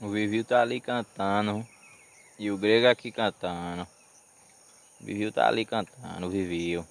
O Vivio tá ali cantando. E o Grego aqui cantando. O Vivio tá ali cantando, o Vivio.